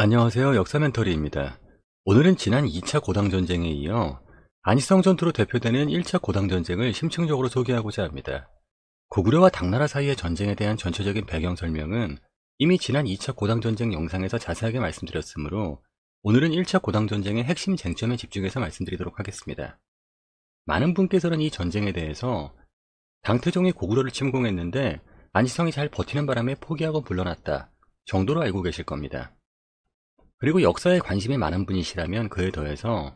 안녕하세요. 역사멘터리입니다. 오늘은 지난 2차 고당전쟁에 이어 안희성 전투로 대표되는 1차 고당전쟁을 심층적으로 소개하고자 합니다. 고구려와 당나라 사이의 전쟁에 대한 전체적인 배경 설명은 이미 지난 2차 고당전쟁 영상에서 자세하게 말씀드렸으므로 오늘은 1차 고당전쟁의 핵심 쟁점에 집중해서 말씀드리도록 하겠습니다. 많은 분께서는 이 전쟁에 대해서 당태종이 고구려를 침공했는데 안희성이 잘 버티는 바람에 포기하고 물러났다 정도로 알고 계실 겁니다. 그리고 역사에 관심이 많은 분이시라면 그에 더해서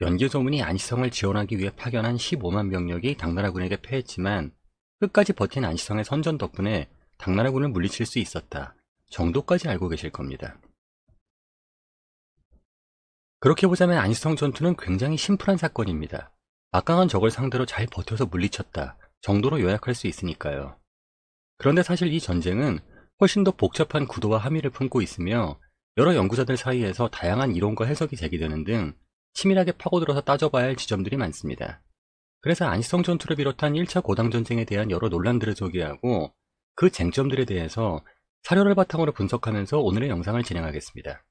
연개소문이 안시성을 지원하기 위해 파견한 15만 명력이 당나라군에게 패했지만 끝까지 버틴 안시성의 선전 덕분에 당나라군을 물리칠 수 있었다 정도까지 알고 계실 겁니다. 그렇게 보자면 안시성 전투는 굉장히 심플한 사건입니다. 막강한 적을 상대로 잘 버텨서 물리쳤다 정도로 요약할 수 있으니까요. 그런데 사실 이 전쟁은 훨씬 더 복잡한 구도와 함의를 품고 있으며 여러 연구자들 사이에서 다양한 이론과 해석이 제기되는 등 치밀하게 파고들어서 따져봐야 할 지점들이 많습니다. 그래서 안시성 전투를 비롯한 1차 고당 전쟁에 대한 여러 논란들을 소개하고그 쟁점들에 대해서 사료를 바탕으로 분석하면서 오늘의 영상을 진행하겠습니다.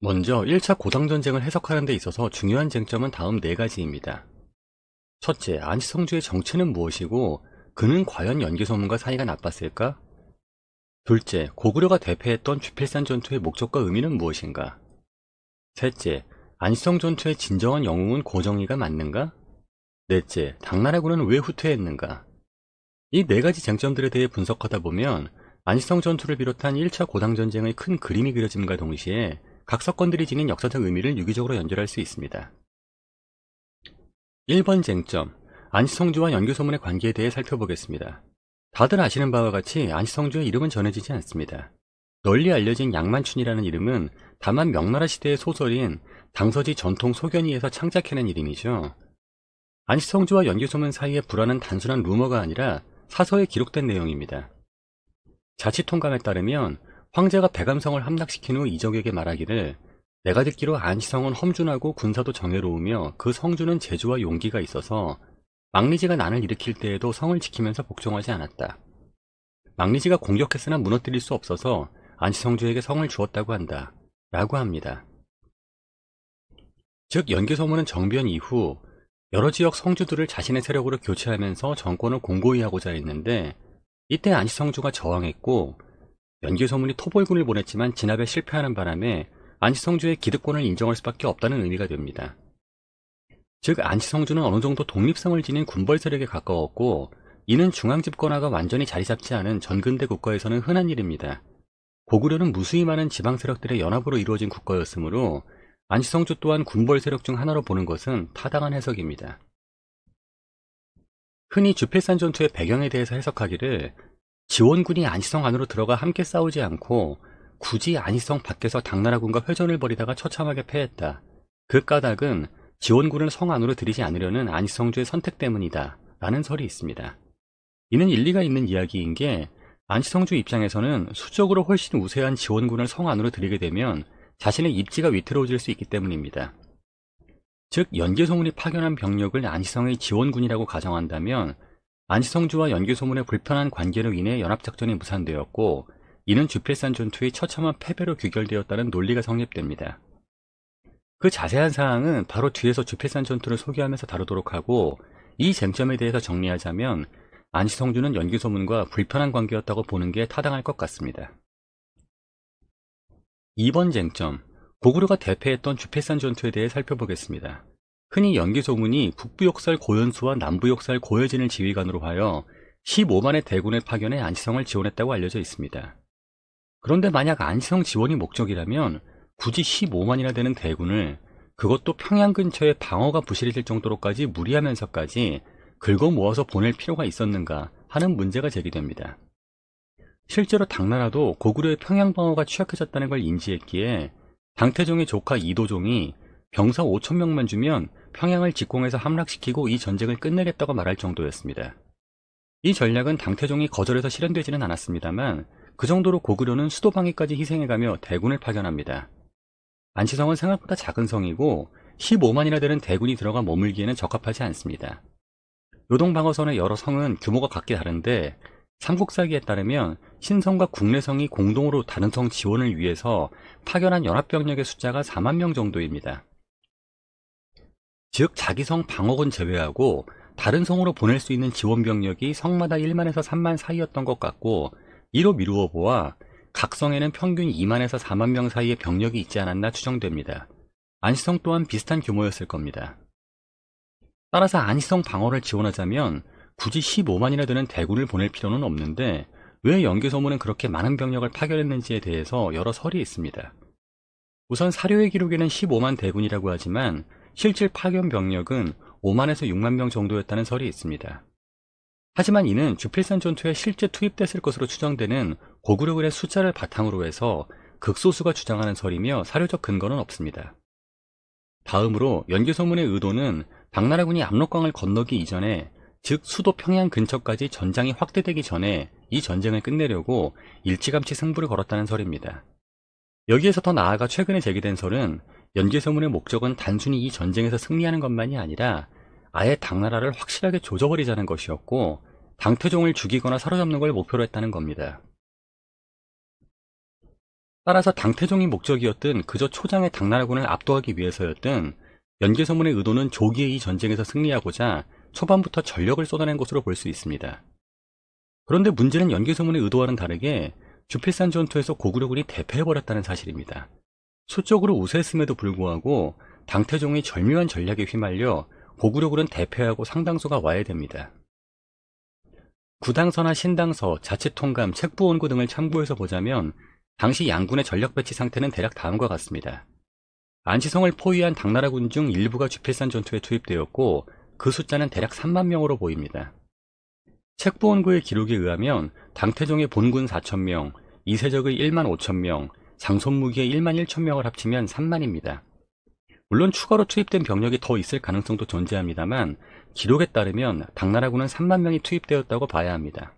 먼저 1차 고당 전쟁을 해석하는 데 있어서 중요한 쟁점은 다음 네 가지입니다. 첫째, 안시성주의 정체는 무엇이고 그는 과연 연기소문과 사이가 나빴을까? 둘째, 고구려가 대패했던 주필산 전투의 목적과 의미는 무엇인가? 셋째, 안시성 전투의 진정한 영웅은 고정이가 맞는가? 넷째, 당나라군은 왜 후퇴했는가? 이 네 가지 쟁점들에 대해 분석하다 보면 안시성 전투를 비롯한 1차 고당전쟁의 큰 그림이 그려짐과 동시에 각 사건들이 지닌 역사적 의미를 유기적으로 연결할 수 있습니다. 1번 쟁점, 안시성주와 연교소문의 관계에 대해 살펴보겠습니다. 다들 아시는 바와 같이 안시성주의 이름은 전해지지 않습니다. 널리 알려진 양만춘이라는 이름은 다만 명나라 시대의 소설인 당서지 전통 소견이에서 창작해낸 이름이죠. 안시성주와 연기소문 사이의 불안은 단순한 루머가 아니라 사서에 기록된 내용입니다. 자치통감에 따르면 황제가 백암성을 함락시킨 후 이적에게 말하기를 내가 듣기로 안시성은 험준하고 군사도 정해로우며그 성주는 재주와 용기가 있어서 망리지가 난을 일으킬 때에도 성을 지키면서 복종하지 않았다. 망리지가 공격했으나 무너뜨릴 수 없어서 안시성주에게 성을 주었다고 한다. 라고 합니다. 즉 연개소문은 정변 이후 여러 지역 성주들을 자신의 세력으로 교체하면서 정권을 공고히 하고자 했는데 이때 안시성주가 저항했고 연개소문이 토벌군을 보냈지만 진압에 실패하는 바람에 안시성주의 기득권을 인정할 수밖에 없다는 의미가 됩니다. 즉 안치성주는 어느 정도 독립성을 지닌 군벌 세력에 가까웠고 이는 중앙 집권화가 완전히 자리 잡지 않은 전근대 국가에서는 흔한 일입니다. 고구려는 무수히 많은 지방 세력들의 연합으로 이루어진 국가였으므로 안치성주 또한 군벌 세력 중 하나로 보는 것은 타당한 해석입니다. 흔히 주필산 전투의 배경에 대해서 해석하기를 지원군이 안시성 안으로 들어가 함께 싸우지 않고 굳이 안시성 밖에서 당나라군과 회전을 벌이다가 처참하게 패했다. 그 까닭은 지원군을 성 안으로 들이지 않으려는 안시성주의 선택 때문이다 라는 설이 있습니다. 이는 일리가 있는 이야기인 게안시성주 입장에서는 수적으로 훨씬 우세한 지원군을 성 안으로 들이게 되면 자신의 입지가 위태로워질 수 있기 때문입니다. 즉 연개소문이 파견한 병력을 안시성의 지원군이라고 가정한다면 안시성주와 연개소문의 불편한 관계로 인해 연합작전이 무산되었고 이는 주필산 전투의 처참한 패배로 귀결되었다는 논리가 성립됩니다. 그 자세한 사항은 바로 뒤에서 주필산 전투를 소개하면서 다루도록 하고 이 쟁점에 대해서 정리하자면 안시성주는 연기소문과 불편한 관계였다고 보는 게 타당할 것 같습니다. 2번 쟁점, 고구려가 대패했던 주패산 전투에 대해 살펴보겠습니다. 흔히 연기소문이 북부역살 고연수와 남부역살 고여진을 지휘관으로 하여 15만의 대군을 파견해 안시성을 지원했다고 알려져 있습니다. 그런데 만약 안시성 지원이 목적이라면 굳이 15만이나 되는 대군을 그것도 평양 근처에 방어가 부실해질 정도로까지 무리하면서까지 긁어 모아서 보낼 필요가 있었는가 하는 문제가 제기됩니다. 실제로 당나라도 고구려의 평양 방어가 취약해졌다는 걸 인지했기에 당태종의 조카 이도종이 병사 5천명만 주면 평양을 직공해서 함락시키고 이 전쟁을 끝내겠다고 말할 정도였습니다. 이 전략은 당태종이 거절해서 실현되지는 않았습니다만 그 정도로 고구려는 수도방위까지 희생해가며 대군을 파견합니다. 안치성은 생각보다 작은 성이고 15만이나 되는 대군이 들어가 머물기에는 적합하지 않습니다. 요동방어선의 여러 성은 규모가 각기 다른데 삼국사기에 따르면 신성과 국내성이 공동으로 다른 성 지원을 위해서 파견한 연합병력의 숫자가 4만 명 정도입니다. 즉 자기 성 방어군 제외하고 다른 성으로 보낼 수 있는 지원병력이 성마다 1만에서 3만 사이였던 것 같고 이로 미루어 보아 각성에는 평균 2만에서 4만 명 사이의 병력이 있지 않았나 추정됩니다. 안시성 또한 비슷한 규모였을 겁니다. 따라서 안시성 방어를 지원하자면 굳이 15만이나 되는 대군을 보낼 필요는 없는데 왜 연개소문은 그렇게 많은 병력을 파견했는지에 대해서 여러 설이 있습니다. 우선 사료의 기록에는 15만 대군이라고 하지만 실질 파견 병력은 5만에서 6만 명 정도였다는 설이 있습니다. 하지만 이는 주필산 전투에 실제 투입됐을 것으로 추정되는 고구려군의 숫자를 바탕으로 해서 극소수가 주장하는 설이며 사료적 근거는 없습니다. 다음으로 연개소문의 의도는 당나라군이 압록강을 건너기 이전에 즉 수도 평양 근처까지 전장이 확대되기 전에 이 전쟁을 끝내려고 일찌감치 승부를 걸었다는 설입니다. 여기에서 더 나아가 최근에 제기된 설은 연개소문의 목적은 단순히 이 전쟁에서 승리하는 것만이 아니라 아예 당나라를 확실하게 조져버리자는 것이었고 당태종을 죽이거나 사로잡는 걸 목표로 했다는 겁니다. 따라서 당태종이 목적이었던 그저 초장의 당나라군을 압도하기 위해서였던 연개서문의 의도는 조기에이 전쟁에서 승리하고자 초반부터 전력을 쏟아낸 것으로 볼 수 있습니다. 그런데 문제는 연개서문의 의도와는 다르게 주필산 전투에서 고구려군이 대패해버렸다는 사실입니다. 수적으로 우세했음에도 불구하고 당태종의 절묘한 전략에 휘말려 고구려군은 대패하고 상당수가 와야 됩니다. 구당서나 신당서, 자치통감, 책부원고 등을 참고해서 보자면 당시 양군의 전력 배치 상태는 대략 다음과 같습니다. 안치성을 포위한 당나라군 중 일부가 주필산 전투에 투입되었고 그 숫자는 대략 3만 명으로 보입니다. 책보원구의 기록에 의하면 당태종의 본군 4천명, 이세적의 1만 5천명, 장손무기의 1만 1천명을 합치면 3만입니다. 물론 추가로 투입된 병력이 더 있을 가능성도 존재합니다만 기록에 따르면 당나라군은 3만 명이 투입되었다고 봐야 합니다.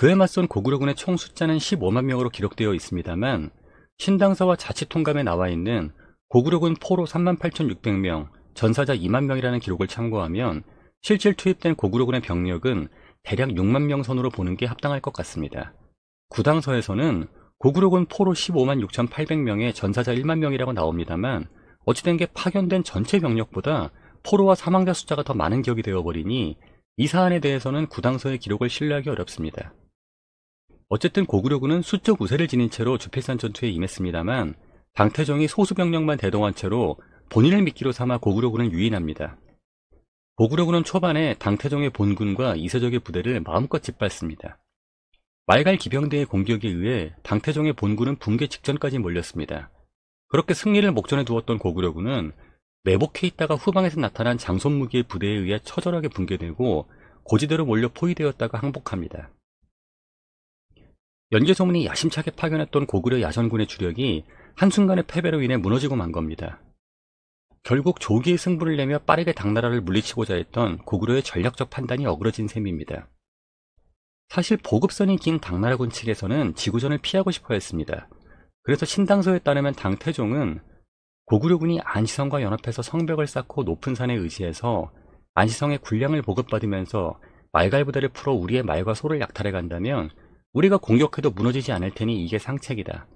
그에 맞선 고구려군의 총 숫자는 15만 명으로 기록되어 있습니다만 신당서와 자치통감에 나와 있는 고구려군 포로 38,600명, 전사자 2만 명이라는 기록을 참고하면 실질 투입된 고구려군의 병력은 대략 6만 명 선으로 보는 게 합당할 것 같습니다. 구당서에서는 고구려군 포로 15만 6,800명에 전사자 1만 명이라고 나옵니다만 어찌된 게 파견된 전체 병력보다 포로와 사망자 숫자가 더 많은 기억이 되어버리니 이 사안에 대해서는 구당서의 기록을 신뢰하기 어렵습니다. 어쨌든 고구려군은 수적 우세를 지닌 채로 주필산 전투에 임했습니다만 방태정이 소수 병력만 대동한 채로 본인을 미끼로 삼아 고구려군을 유인합니다. 고구려군은 초반에 당태종의 본군과 이세적의 부대를 마음껏 짓밟습니다. 말갈 기병대의 공격에 의해 당태종의 본군은 붕괴 직전까지 몰렸습니다. 그렇게 승리를 목전에 두었던 고구려군은 매복해 있다가 후방에서 나타난 장손무기의 부대에 의해 처절하게 붕괴되고 고지대로 몰려 포위되었다가 항복합니다. 연개소문이 야심차게 파견했던 고구려 야전군의 주력이 한순간의 패배로 인해 무너지고 만 겁니다. 결국 조기의 승부를 내며 빠르게 당나라를 물리치고자 했던 고구려의 전략적 판단이 어그러진 셈입니다. 사실 보급선이 긴 당나라군 측에서는 지구전을 피하고 싶어 했습니다. 그래서 신당서에 따르면 당태종은 고구려군이 안시성과 연합해서 성벽을 쌓고 높은 산에 의지해서 안시성의 군량을 보급받으면서 말갈부대를 풀어 우리의 말과 소를 약탈해 간다면 우리가 공격해도 무너지지 않을 테니 이게 상책이다.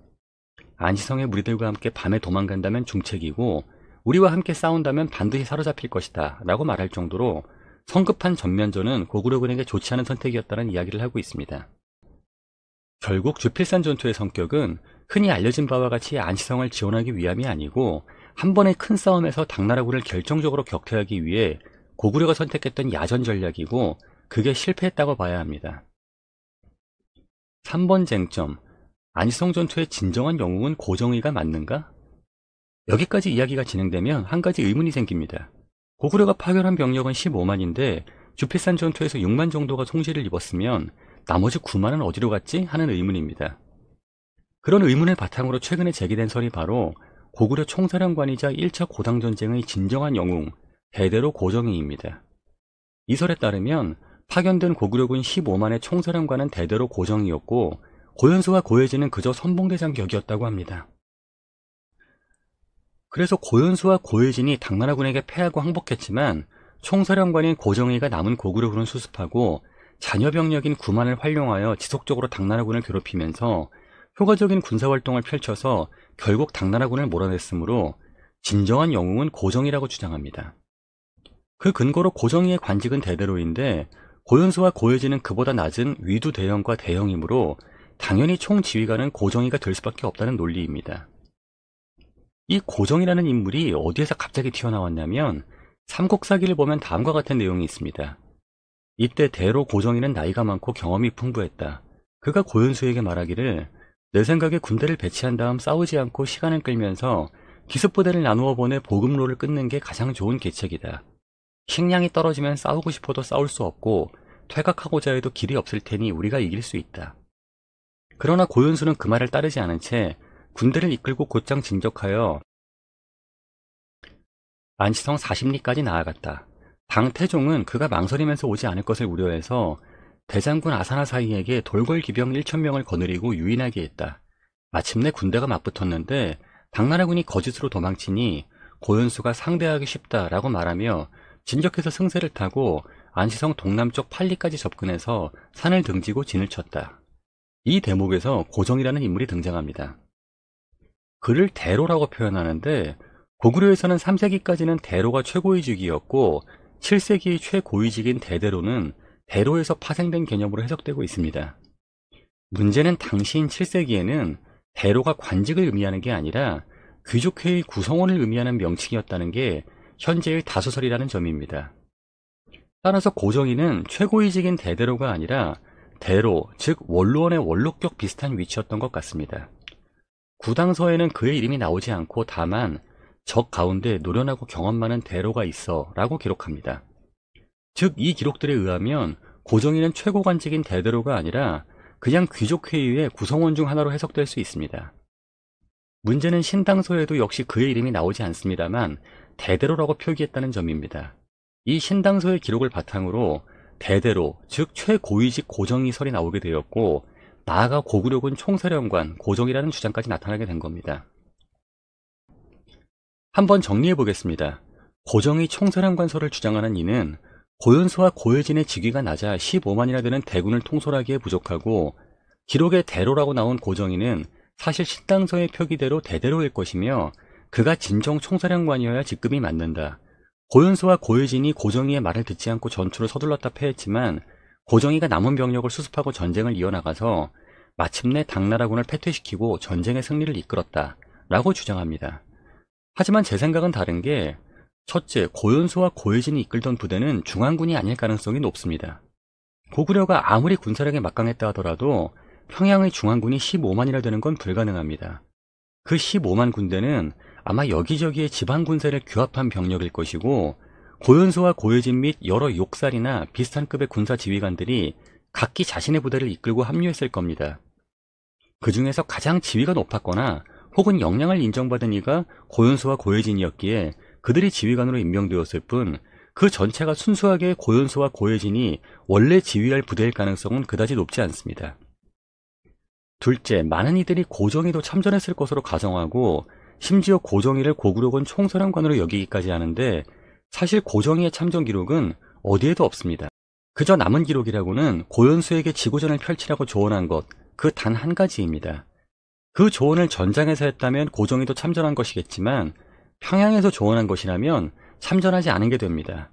안시성의 무리들과 함께 밤에 도망간다면 중책이고 우리와 함께 싸운다면 반드시 사로잡힐 것이다 라고 말할 정도로 성급한 전면전은 고구려군에게 좋지 않은 선택이었다는 이야기를 하고 있습니다. 결국 주필산 전투의 성격은 흔히 알려진 바와 같이 안시성을 지원하기 위함이 아니고 한 번의 큰 싸움에서 당나라군을 결정적으로 격퇴하기 위해 고구려가 선택했던 야전 전략이고 그게 실패했다고 봐야 합니다. 3번 쟁점, 안희성 전투의 진정한 영웅은 고정희가 맞는가? 여기까지 이야기가 진행되면 한 가지 의문이 생깁니다. 고구려가 파견한 병력은 15만인데 주필산 전투에서 6만 정도가 송실을 입었으면 나머지 9만은 어디로 갔지? 하는 의문입니다. 그런 의문을 바탕으로 최근에 제기된 설이 바로 고구려 총사령관이자 1차 고당전쟁의 진정한 영웅, 대대로 고정희입니다. 이 설에 따르면 파견된 고구려군 15만의 총사령관은 대대로 고정이었고 고현수와 고혜진은 그저 선봉대장 격이었다고 합니다. 그래서 고현수와 고혜진이 당나라군에게 패하고 항복했지만 총사령관인 고정희가 남은 고구려군을 수습하고 잔여 병력인 9만을 활용하여 지속적으로 당나라군을 괴롭히면서 효과적인 군사활동을 펼쳐서 결국 당나라군을 몰아냈으므로 진정한 영웅은 고정이라고 주장합니다. 그 근거로 고정희의 관직은 대대로인데 고윤수와 고여진은 그보다 낮은 위두 대형과 대형이므로 당연히 총지휘관은 고정이가 될 수밖에 없다는 논리입니다. 이 고정이라는 인물이 어디에서 갑자기 튀어나왔냐면 삼국사기를 보면 다음과 같은 내용이 있습니다. 이때 대로 고정이는 나이가 많고 경험이 풍부했다. 그가 고윤수에게 말하기를 내 생각에 군대를 배치한 다음 싸우지 않고 시간을 끌면서 기습부대를 나누어 보내 보급로를 끊는 게 가장 좋은 계책이다. 식량이 떨어지면 싸우고 싶어도 싸울 수 없고 퇴각하고자 해도 길이 없을 테니 우리가 이길 수 있다. 그러나 고윤수는 그 말을 따르지 않은 채 군대를 이끌고 곧장 진적하여 안시성 40리까지 나아갔다. 방태종은 그가 망설이면서 오지 않을 것을 우려해서 대장군 아사나 사이에게 돌궐 기병 1천명을 거느리고 유인하게 했다. 마침내 군대가 맞붙었는데 당나라군이 거짓으로 도망치니 고윤수가 상대하기 쉽다라고 말하며 진격해서 승세를 타고 안시성 동남쪽 팔리까지 접근해서 산을 등지고 진을 쳤다. 이 대목에서 고정이라는 인물이 등장합니다. 그를 대로라고 표현하는데 고구려에서는 3세기까지는 대로가 최고의 직이었고 7세기의 최고의 직인 대대로는 대로에서 파생된 개념으로 해석되고 있습니다. 문제는 당시인 7세기에는 대로가 관직을 의미하는 게 아니라 귀족회의 구성원을 의미하는 명칭이었다는 게 현재의 다수설이라는 점입니다. 따라서 고정인은 최고위직인 대대로가 아니라 대로, 즉 원로원의 원로격 비슷한 위치였던 것 같습니다. 구당서에는 그의 이름이 나오지 않고 다만 적 가운데 노련하고 경험 많은 대로가 있어 라고 기록합니다. 즉 이 기록들에 의하면 고정인은 최고관직인 대대로가 아니라 그냥 귀족회의의 구성원 중 하나로 해석될 수 있습니다. 문제는 신당서에도 역시 그의 이름이 나오지 않습니다만 대대로라고 표기했다는 점입니다. 이 신당서의 기록을 바탕으로 대대로, 즉 최고위직 고정이설이 나오게 되었고 나아가 고구려군 총사령관 고정이라는 주장까지 나타나게 된 겁니다. 한번 정리해 보겠습니다. 고정이 총사령관설을 주장하는 이는 고윤수와 고혜진의 직위가 낮아 15만이나 되는 대군을 통솔하기에 부족하고 기록의 대로라고 나온 고정이는 사실 신당서의 표기대로 대대로일 것이며 그가 진정 총사령관이어야 직급이 맞는다. 고윤수와 고유진이 고정희의 말을 듣지 않고 전투를 서둘렀다 패했지만 고정희가 남은 병력을 수습하고 전쟁을 이어나가서 마침내 당나라군을 패퇴시키고 전쟁의 승리를 이끌었다. 라고 주장합니다. 하지만 제 생각은 다른 게 첫째, 고윤수와 고유진이 이끌던 부대는 중앙군이 아닐 가능성이 높습니다. 고구려가 아무리 군사력에 막강했다 하더라도 평양의 중앙군이 15만이라 되는 건 불가능합니다. 그 15만 군대는 아마 여기저기에 지방 군사를 규합한 병력일 것이고 고현수와 고효진 및 여러 욕살이나 비슷한 급의 군사 지휘관들이 각기 자신의 부대를 이끌고 합류했을 겁니다. 그 중에서 가장 지위가 높았거나 혹은 역량을 인정받은 이가 고현수와 고효진이었기에 그들이 지휘관으로 임명되었을 뿐 그 전체가 순수하게 고현수와 고효진이 원래 지휘할 부대일 가능성은 그다지 높지 않습니다. 둘째, 많은 이들이 고정에도 참전했을 것으로 가정하고 심지어 고정희를 고구려군 총사령관으로 여기기까지 하는데 사실 고정희의 참전 기록은 어디에도 없습니다. 그저 남은 기록이라고는 고연수에게지구전을 펼치라고 조언한 것 그 단 한 가지입니다. 그 조언을 전장에서 했다면 고정희도 참전한 것이겠지만 평양에서 조언한 것이라면 참전하지 않은 게 됩니다.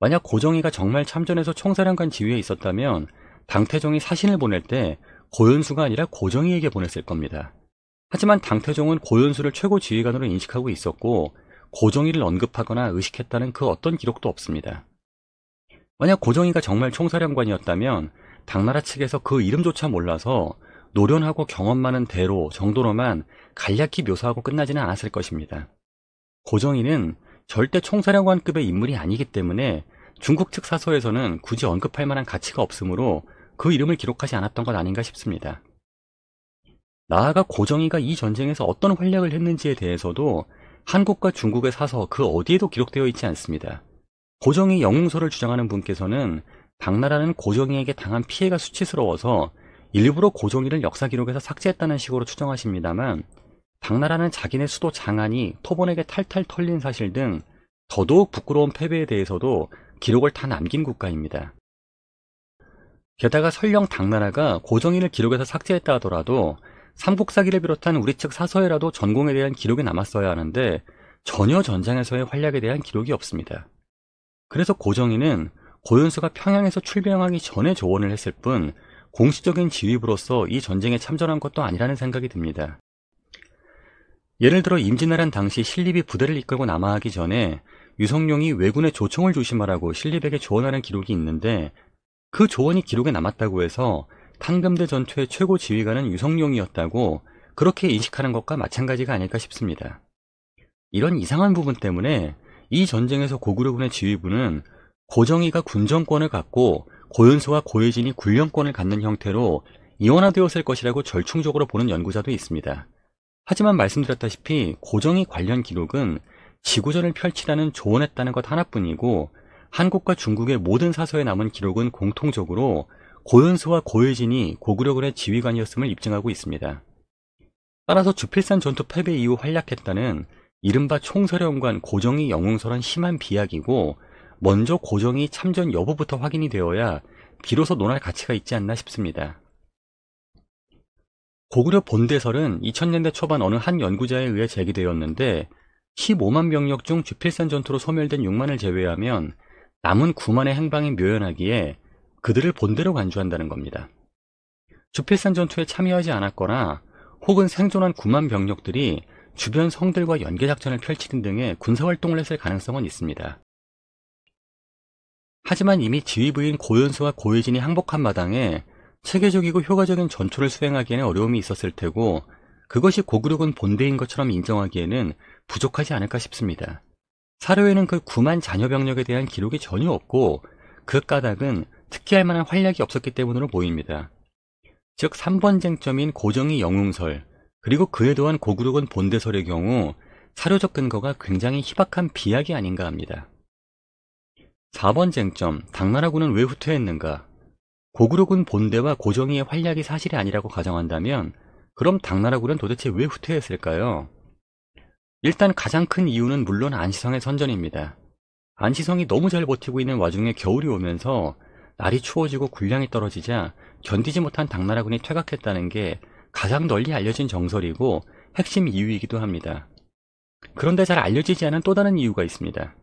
만약 고정희가 정말 참전해서 총사령관 지위에 있었다면 당태종이 사신을 보낼 때고연수가 아니라 고정희에게 보냈을 겁니다. 하지만 당태종은 고윤수를 최고 지휘관으로 인식하고 있었고 고정이를 언급하거나 의식했다는 그 어떤 기록도 없습니다. 만약 고정이가 정말 총사령관이었다면 당나라 측에서 그 이름조차 몰라서 노련하고 경험 많은 대로 정도로만 간략히 묘사하고 끝나지는 않았을 것입니다. 고정이는 절대 총사령관급의 인물이 아니기 때문에 중국 측 사서에서는 굳이 언급할 만한 가치가 없으므로 그 이름을 기록하지 않았던 것 아닌가 싶습니다. 나아가 고정이가이 전쟁에서 어떤 활약을 했는지에 대해서도 한국과 중국에 사서 그 어디에도 기록되어 있지 않습니다. 고정이 영웅설을 주장하는 분께서는 당나라는 고정이에게 당한 피해가 수치스러워서 일부러 고정이를 역사 기록에서 삭제했다는 식으로 추정하십니다만 당나라는 자기네 수도 장안이 토본에게 탈탈 털린 사실 등 더더욱 부끄러운 패배에 대해서도 기록을 다 남긴 국가입니다. 게다가 설령 당나라가 고정인을 기록에서 삭제했다 하더라도 삼국사기를 비롯한 우리 측 사서에라도 전공에 대한 기록이 남았어야 하는데 전혀 전장에서의 활약에 대한 기록이 없습니다. 그래서 고정희는 고윤수가 평양에서 출병하기 전에 조언을 했을 뿐 공식적인 지휘부로서 이 전쟁에 참전한 것도 아니라는 생각이 듭니다. 예를 들어 임진왜란 당시 신립이 부대를 이끌고 남하하기 전에 유성룡이 왜군의 조총을 조심하라고 신립에게 조언하는 기록이 있는데 그 조언이 기록에 남았다고 해서 탄금대 전투의 최고 지휘관은 유성룡이었다고 그렇게 인식하는 것과 마찬가지가 아닐까 싶습니다. 이런 이상한 부분 때문에 이 전쟁에서 고구려군의 지휘부는 고정이가 군정권을 갖고 고연수와 고혜진이 군령권을 갖는 형태로 이원화되었을 것이라고 절충적으로 보는 연구자도 있습니다. 하지만 말씀드렸다시피 고정이 관련 기록은 지구전을 펼치라는 조언했다는 것 하나뿐이고 한국과 중국의 모든 사서에 남은 기록은 공통적으로 고윤수와 고유진이 고구려군의 지휘관이었음을 입증하고 있습니다. 따라서 주필산 전투 패배 이후 활약했다는 이른바 총서령관 고정이 영웅설은 심한 비약이고 먼저 고정이 참전 여부부터 확인이 되어야 비로소 논할 가치가 있지 않나 싶습니다. 고구려 본대설은 2000년대 초반 어느 한 연구자에 의해 제기되었는데 15만 병력 중 주필산 전투로 소멸된 6만을 제외하면 남은 9만의 행방이 묘연하기에 그들을 본대로 간주한다는 겁니다. 주필산 전투에 참여하지 않았거나 혹은 생존한 9만 병력들이 주변 성들과 연계작전을 펼치는 등의 군사활동을 했을 가능성은 있습니다. 하지만 이미 지휘부인 고연수와 고혜진이 항복한 마당에 체계적이고 효과적인 전투를 수행하기에는 어려움이 있었을 테고 그것이 고구려군 본대인 것처럼 인정하기에는 부족하지 않을까 싶습니다. 사료에는 그 9만 잔여 병력에 대한 기록이 전혀 없고 그 까닭은 특히할 만한 활약이 없었기 때문으로 보입니다. 즉 3번 쟁점인 고정이 영웅설 그리고 그에 더한 고구록은 본대설의 경우 사료적 근거가 굉장히 희박한 비약이 아닌가 합니다. 4번 쟁점 당나라군은 왜 후퇴했는가 고구록은 본대와 고정이의 활약이 사실이 아니라고 가정한다면 그럼 당나라군은 도대체 왜 후퇴했을까요? 일단 가장 큰 이유는 물론 안시성의 선전입니다. 안시성이 너무 잘 버티고 있는 와중에 겨울이 오면서 날이 추워지고 군량이 떨어지자 견디지 못한 당나라군이 퇴각했다는 게 가장 널리 알려진 정설이고 핵심 이유이기도 합니다. 그런데 잘 알려지지 않은 또 다른 이유가 있습니다.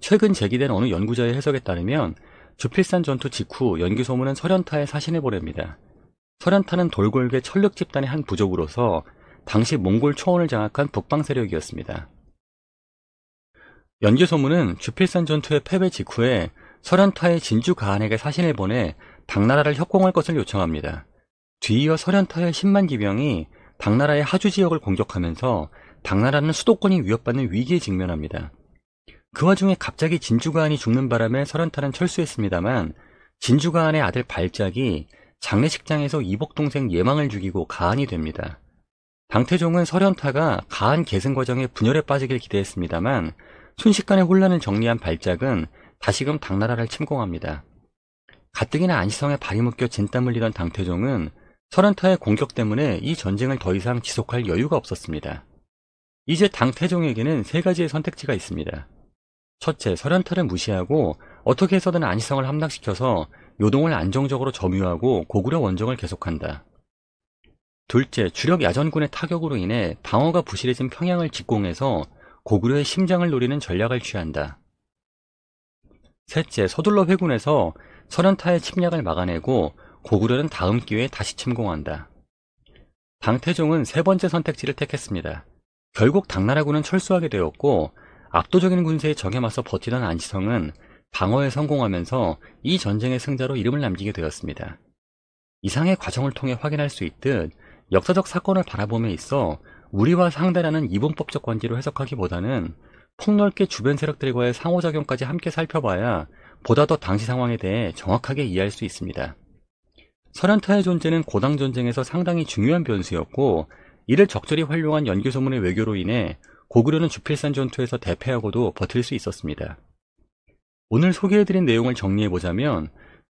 최근 제기된 어느 연구자의 해석에 따르면 주필산 전투 직후 연기소문은 설현타에 사신해 보냅니다. 설현타는 돌궐계 철력 집단의 한 부족으로서 당시 몽골 초원을 장악한 북방 세력이었습니다. 연기소문은 주필산 전투의 패배 직후에 서련타의 진주 가한에게 사신을 보내 당나라를 협공할 것을 요청합니다. 뒤이어 서련타의 10만 기병이 당나라의 하주 지역을 공격하면서 당나라는 수도권이 위협받는 위기에 직면합니다. 그 와중에 갑자기 진주가한이 죽는 바람에 서련타는 철수했습니다만 진주가한의 아들 발작이 장례식장에서 이복 동생 예망을 죽이고 가한이 됩니다. 당태종은 서련타가 가한 계승 과정에 분열에 빠지길 기대했습니다만 순식간에 혼란을 정리한 발작은 다시금 당나라를 침공합니다. 가뜩이나 안시성에 발이 묶여 진땀 흘리던 당태종은 서른타의 공격 때문에 이 전쟁을 더 이상 지속할 여유가 없었습니다. 이제 당태종에게는 세 가지의 선택지가 있습니다. 첫째, 서련타를 무시하고 어떻게 해서든 안시성을 함락시켜서 요동을 안정적으로 점유하고 고구려 원정을 계속한다. 둘째, 주력 야전군의 타격으로 인해 방어가 부실해진 평양을 직공해서 고구려의 심장을 노리는 전략을 취한다. 셋째, 서둘러 회군에서 서현타의 침략을 막아내고 고구려는 다음 기회에 다시 침공한다. 방태종은 세 번째 선택지를 택했습니다. 결국 당나라군은 철수하게 되었고 압도적인 군세에 적에 맞서 버티던 안시성은 방어에 성공하면서 이 전쟁의 승자로 이름을 남기게 되었습니다. 이상의 과정을 통해 확인할 수 있듯 역사적 사건을 바라봄에 있어 우리와 상대라는 이분법적 관계로 해석하기보다는 폭넓게 주변 세력들과의 상호작용까지 함께 살펴봐야 보다 더 당시 상황에 대해 정확하게 이해할 수 있습니다. 서련타의 존재는 고당 전쟁에서 상당히 중요한 변수였고 이를 적절히 활용한 연규소문의 외교로 인해 고구려는 주필산 전투에서 대패하고도 버틸 수 있었습니다. 오늘 소개해드린 내용을 정리해보자면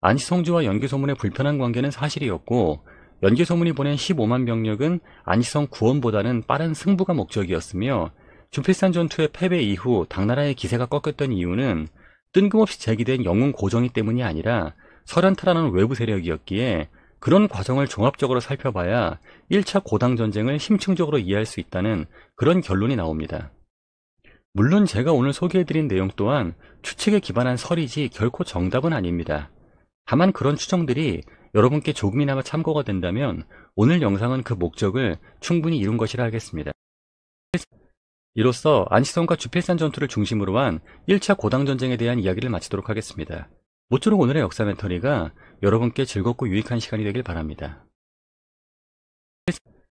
안시성주와 연규소문의 불편한 관계는 사실이었고 연규소문이 보낸 15만 병력은 안시성 구원보다는 빠른 승부가 목적이었으며 준필산 전투의 패배 이후 당나라의 기세가 꺾였던 이유는 뜬금없이 제기된 영웅 고정이 때문이 아니라 서란타라는 외부 세력이었기에 그런 과정을 종합적으로 살펴봐야 1차 고당 전쟁을 심층적으로 이해할 수 있다는 그런 결론이 나옵니다. 물론 제가 오늘 소개해드린 내용 또한 추측에 기반한 설이지 결코 정답은 아닙니다. 다만 그런 추정들이 여러분께 조금이나마 참고가 된다면 오늘 영상은 그 목적을 충분히 이룬 것이라 하겠습니다. 이로써 안시성과 주필산 전투를 중심으로 한 1차 고당전쟁에 대한 이야기를 마치도록 하겠습니다. 모쪼록 오늘의 역사 멘토리가 여러분께 즐겁고 유익한 시간이 되길 바랍니다.